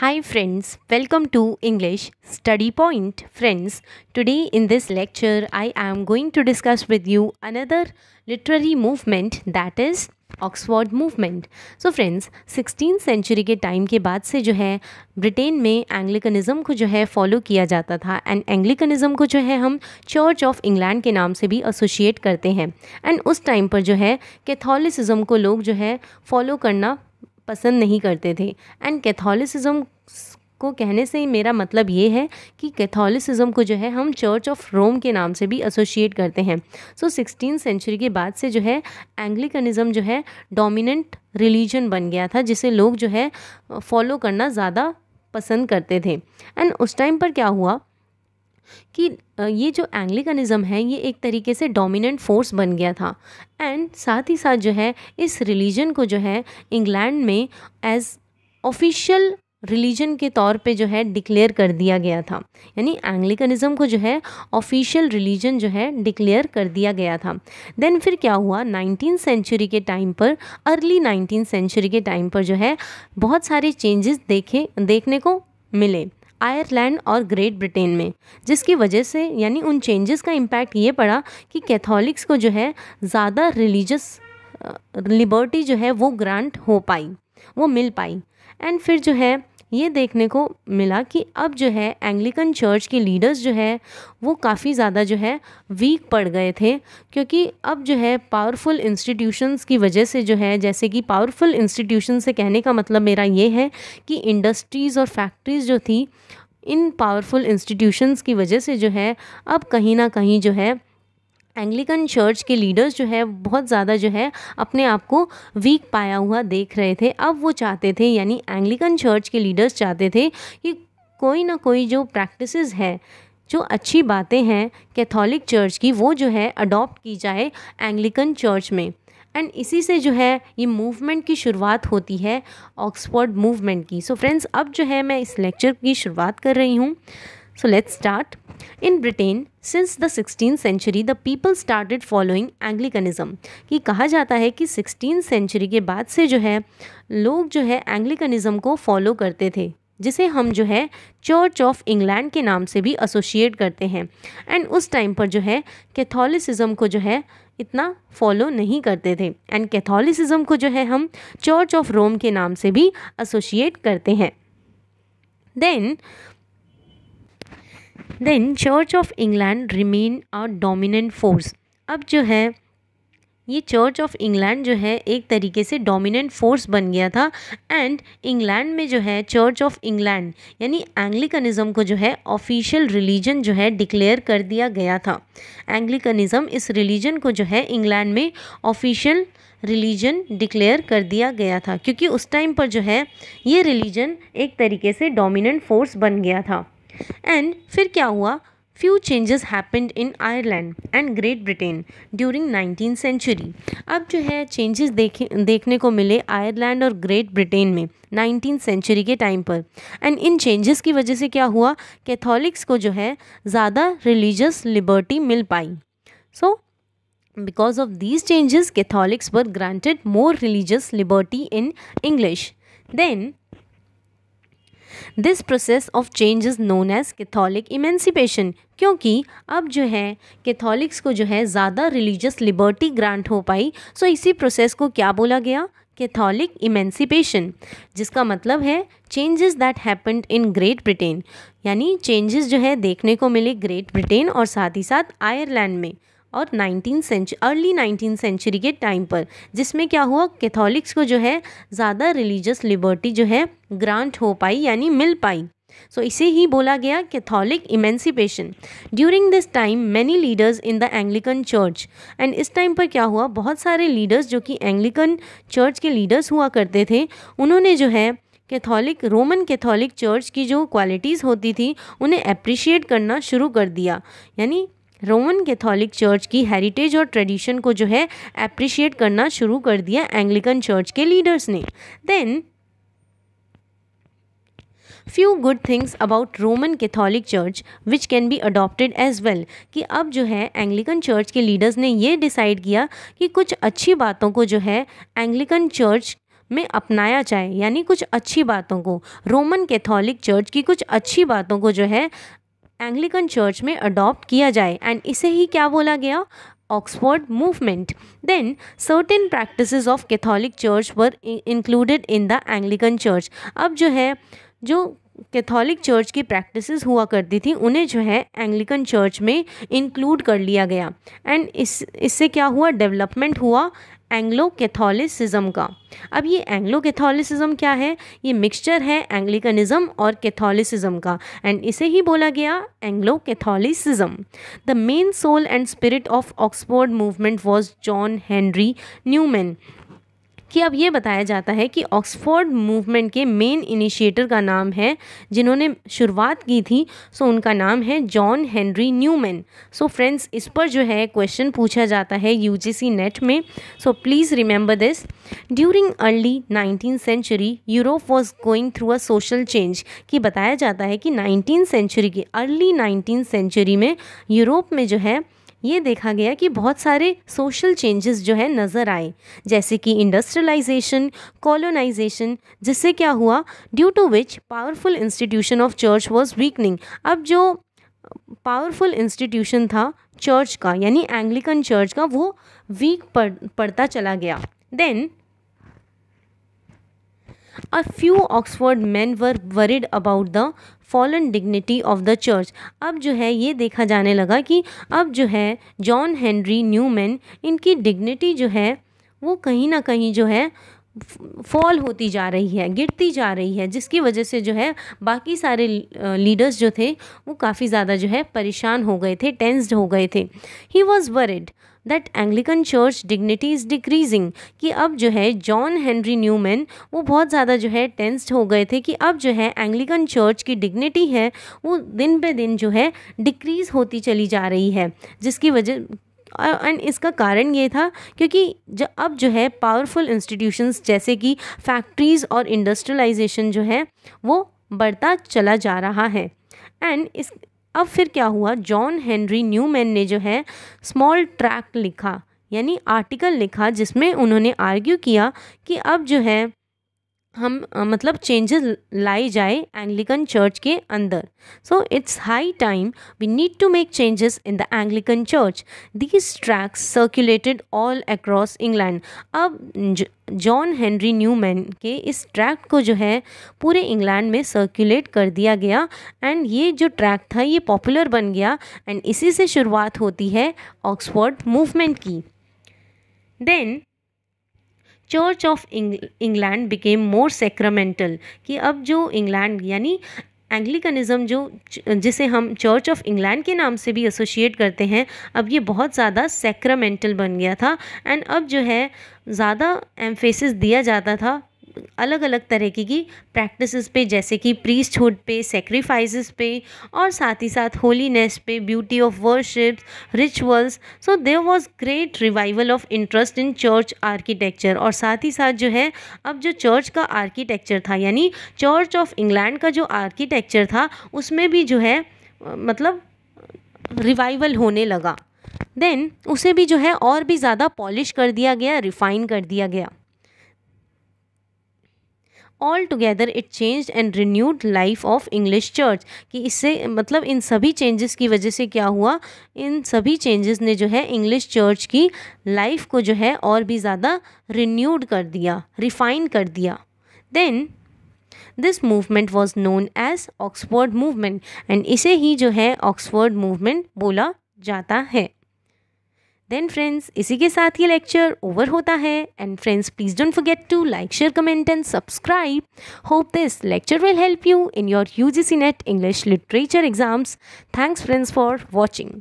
Hi friends, welcome to English Study Point. Friends, today in this lecture I am going to discuss with you another literary movement that is Oxford movement so friends sixteen century के time के बाद से जो है Britain में एंग्लिकनिज़म को जो है फॉलो किया जाता था एंड एंग्लिकनिज़म को जो है हम चर्च ऑफ इंग्लैंड के नाम से भी एसोशिएट करते हैं एंड उस टाइम पर जो है कैथोलिसिज्म को लोग जो है फॉलो करना पसंद नहीं करते थे एंड कैथोलिसिज्म को कहने से ही मेरा मतलब ये है कि कैथोलिसिज्म को जो है हम चर्च ऑफ रोम के नाम से भी एसोशिएट करते हैं सो सिक्सटीन सेंचुरी के बाद से जो है एंग्लिकनिज़म जो है डोमिनेंट रिलीजन बन गया था जिसे लोग जो है फॉलो करना ज़्यादा पसंद करते थे एंड उस टाइम पर क्या हुआ कि ये जो एंग्लिकनिज़म है ये एक तरीके से डोमिनेंट फोर्स बन गया था एंड साथ ही साथ जो है इस रिलीजन को जो है इंग्लैंड में एज़ ऑफिशियल रिलीजन के तौर पे जो है डिक्लेयर कर दिया गया था यानी एंग्लिकनिज़म को जो है ऑफिशियल रिलीजन जो है डिक्लेयर कर दिया गया था देन फिर क्या हुआ नाइनटीन सेंचुरी के टाइम पर अर्ली नाइनटीन सेंचुरी के टाइम पर जो है बहुत सारे चेंजेस देखे देखने को मिले आयरलैंड और ग्रेट ब्रिटेन में जिसकी वजह से यानी उन चेंजेस का इम्पैक्ट ये पड़ा कि कैथोलिक्स को जो है ज़्यादा रिलीजस लिबर्टी जो है वो ग्रांट हो पाई वो मिल पाई एंड फिर जो है ये देखने को मिला कि अब जो है एंग्लिकन चर्च के लीडर्स जो है वो काफ़ी ज़्यादा जो है वीक पड़ गए थे क्योंकि अब जो है पावरफुल इंस्टीट्यूशंस की वजह से जो है जैसे कि पावरफुल इंस्टीट्यूशन से कहने का मतलब मेरा ये है कि इंडस्ट्रीज़ और फैक्ट्रीज़ जो थी इन पावरफुल इंस्टीट्यूशंस की वजह से जो है अब कहीं ना कहीं जो है एंग्लिकन चर्च के लीडर्स जो है बहुत ज़्यादा जो है अपने आप को वीक पाया हुआ देख रहे थे अब वो चाहते थे यानी एंग्लिकन चर्च के लीडर्स चाहते थे कि कोई ना कोई जो प्रैक्टिसेस है जो अच्छी बातें हैं कैथोलिक चर्च की वो जो है अडॉप्ट की जाए एंग्लिकन चर्च में एंड इसी से जो है ये मूवमेंट की शुरुआत होती है ऑक्सफोर्ड मूवमेंट की सो so फ्रेंड्स अब जो है मैं इस लेक्चर की शुरुआत कर रही हूँ So let's start. In Britain, since the 16th century, the people started following Anglicanism. कि कहा जाता है कि 16th century के बाद से जो है लोग जो है Anglicanism को follow करते थे जिसे हम जो है चर्च ऑफ इंग्लैंड के नाम से भी एसोशिएट करते हैं एंड उस टाइम पर जो है कैथोलिसिज्म को जो है इतना फॉलो नहीं करते थे एंड कैथोलिसिज्म को जो है हम चर्च ऑफ रोम के नाम से भी एसोशिएट करते हैं then then church of England remain a dominant force अब जो है ये चर्च ऑफ इंग्लैंड जो है एक तरीके से डोमिनेंट फोर्स बन गया था एंड इंग्लैंड में जो है चर्च ऑफ इंग्लैंड यानी एंग्लिकनिज़म को जो है ऑफिशियल रिलीजन जो है डिक्लेयर कर दिया गया था एंग्लिकनिज़म इस रिलीजन को जो है इंग्लैंड में ऑफिशियल रिलीजन डिक्लेयर कर दिया गया था क्योंकि उस टाइम पर जो है ये रिलीजन एक तरीके से डोमिनेंट फोर्स बन गया था एंड फिर क्या हुआ few changes happened in Ireland and Great Britain during nineteen century अब जो है चेंजेस देखे देखने को मिले आयरलैंड और ग्रेट ब्रिटेन में नाइनटीन सेंचुरी के टाइम पर एंड इन चेंजेस की वजह से क्या हुआ कैथोलिक्स को जो है ज़्यादा रिलीजियस लिबर्टी मिल पाई so because of these changes Catholics were granted more religious liberty in English then this process of change is known as Catholic emancipation क्योंकि अब जो है कैथोलिक्स को जो है ज़्यादा रिलीजियस लिबर्टी ग्रांट हो पाई सो इसी प्रोसेस को क्या बोला गया कैथोलिक इमेंसिपेशन जिसका मतलब है changes that happened in Great Britain यानी चेंजेस जो है देखने को मिले ग्रेट ब्रिटेन और साथ ही साथ आयरलैंड में और nineteen century early nineteen century के टाइम पर जिसमें क्या हुआ कैथोलिक्स को जो है ज़्यादा रिलीजियस लिबर्टी जो है ग्रांट हो पाई यानी मिल पाई सो so, इसे ही बोला गया Catholic emancipation during this time many leaders in the Anglican church and इस टाइम पर क्या हुआ बहुत सारे लीडर्स जो कि एंग्लिकन चर्च के लीडर्स हुआ करते थे उन्होंने जो है कैथोलिक रोमन कैथोलिक चर्च की जो क्वालिटीज़ होती थी उन्हें अप्रिशिएट करना शुरू कर दिया यानी रोमन कैथोलिक चर्च की हेरिटेज और ट्रेडिशन को जो है अप्रिशिएट करना शुरू कर दिया एंग्लिकन चर्च के लीडर्स ने then few good things about Roman Catholic church which can be adopted as well कि अब जो है एंग्लिकन चर्च के लीडर्स ने ये डिसाइड किया कि कुछ अच्छी बातों को जो है एंग्लिकन चर्च में अपनाया जाए यानी कुछ अच्छी बातों को रोमन कैथोलिक चर्च की कुछ अच्छी बातों को जो है एंग्लिकन चर्च में अडॉप्ट किया जाए एंड इसे ही क्या बोला गया Oxford movement then certain practice of Catholic church पर included in the Anglican church अब जो है जो कैथोलिक चर्च की प्रैक्टिसेस हुआ करती थी उन्हें जो है एंग्लिकन चर्च में इंक्लूड कर लिया गया एंड इस इससे क्या हुआ डेवलपमेंट हुआ एंग्लो कैथोलिसिज्म का अब ये एंग्लो कैथोलिसिज्म क्या है ये मिक्सचर है एंग्लिकनिज्म और कैथोलिसिज्म का एंड इसे ही बोला गया Anglo Catholicism the main soul and spirit of Oxford movement was John Henry Newman कि अब ये बताया जाता है कि ऑक्सफोर्ड मूवमेंट के मेन इनिशिएटर का नाम है जिन्होंने शुरुआत की थी सो उनका नाम है John Henry Newman so friends इस पर जो है क्वेश्चन पूछा जाता है यू नेट में so please remember this during early nineteen century Europe was going through a social change कि बताया जाता है कि नाइनटीन सेंचुरी की अर्ली नाइनटीन सेंचुरी में यूरोप में जो है ये देखा गया कि बहुत सारे सोशल चेंजेस जो है नज़र आए जैसे कि इंडस्ट्रियलाइजेशन कॉलोनाइजेशन जिससे क्या हुआ due to which powerful institution of church was weakening अब जो पावरफुल इंस्टीट्यूशन था चर्च का यानी एंग्लिकन चर्च का वो वीक पड़ पड़ता चला गया then A few Oxford men were worried about the fallen dignity of the church अब जो है ये देखा जाने लगा कि अब जो है जॉन हेनरी न्यूमैन इनकी डिग्निटी जो है वो कहीं ना कहीं जो है फॉल होती जा रही है गिरती जा रही है जिसकी वजह से जो है बाकी सारे लीडर्स जो थे वो काफ़ी ज़्यादा जो है परेशान हो गए थे टेंस्ड हो गए थे he was worried that Anglican church dignity is decreasing कि अब जो है जॉन हेनरी न्यूमैन वो बहुत ज़्यादा जो है टेंस्ड हो गए थे कि अब जो है एंग्लिकन चर्च की डिग्निटी है वो दिन ब दिन जो है डिक्रीज़ होती चली जा रही है जिसकी वजह एंड इसका कारण ये था क्योंकि जो अब जो है पावरफुल इंस्टीट्यूशंस जैसे कि फैक्ट्रीज़ और इंडस्ट्रियलाइजेशन जो है वो बढ़ता चला जा रहा है एंड इस अब फिर क्या हुआ जॉन हेनरी न्यूमैन ने जो है स्मॉल ट्रैक लिखा यानी आर्टिकल लिखा जिसमें उन्होंने आर्ग्यू किया कि अब जो है हम मतलब चेंजेस लाई जाए एंग्लिकन चर्च के अंदर so it's high time we need to make changes in the Anglican church these tracts circulated all across England अब जॉन हेनरी न्यूमैन के इस ट्रैक को जो है पूरे इंग्लैंड में सर्कुलेट कर दिया गया एंड ये जो ट्रैक था ये पॉपुलर बन गया एंड इसी से शुरुआत होती है ऑक्सफोर्ड मूवमेंट की then church of England became more sacramental कि अब जो इंग्लैंड यानी एंग्लिकनिज़म जो जिसे हम चर्च ऑफ इंग्लैंड के नाम से भी एसोशिएट करते हैं अब ये बहुत ज़्यादा सेक्रामेंटल बन गया था एंड अब जो है ज़्यादा एम्फेसिस दिया जाता था अलग अलग तरह की प्रैक्टिसेस पे जैसे कि प्रीस्टहुड पे सेक्रीफाइसेस पे और साथ ही साथ होलीनेस पे beauty of worships rituals so there was great revival of interest in church architecture और साथ ही साथ जो है अब जो चर्च का आर्किटेक्चर था यानी चर्च ऑफ इंग्लैंड का जो आर्किटेक्चर था उसमें भी जो है मतलब रिवाइवल होने लगा देन उसे भी जो है और भी ज़्यादा पॉलिश कर दिया गया रिफ़ाइन कर दिया गया all together it change and renewed life of English church कि इससे मतलब इन सभी चेंजेस की वजह से क्या हुआ इन सभी चेंजेस ने जो है इंग्लिश चर्च की लाइफ को जो है और भी ज़्यादा रिन्यूड कर दिया रिफाइन कर दिया then this movement was known as Oxford movement and इसे ही जो है ऑक्सफोर्ड मूवमेंट बोला जाता है देन फ्रेंड्स इसी के साथ ये लेक्चर ओवर होता है and friends please don't forget to like share comment and subscribe hope this lecture will help you in your U G C NET English literature exams thanks friends for watching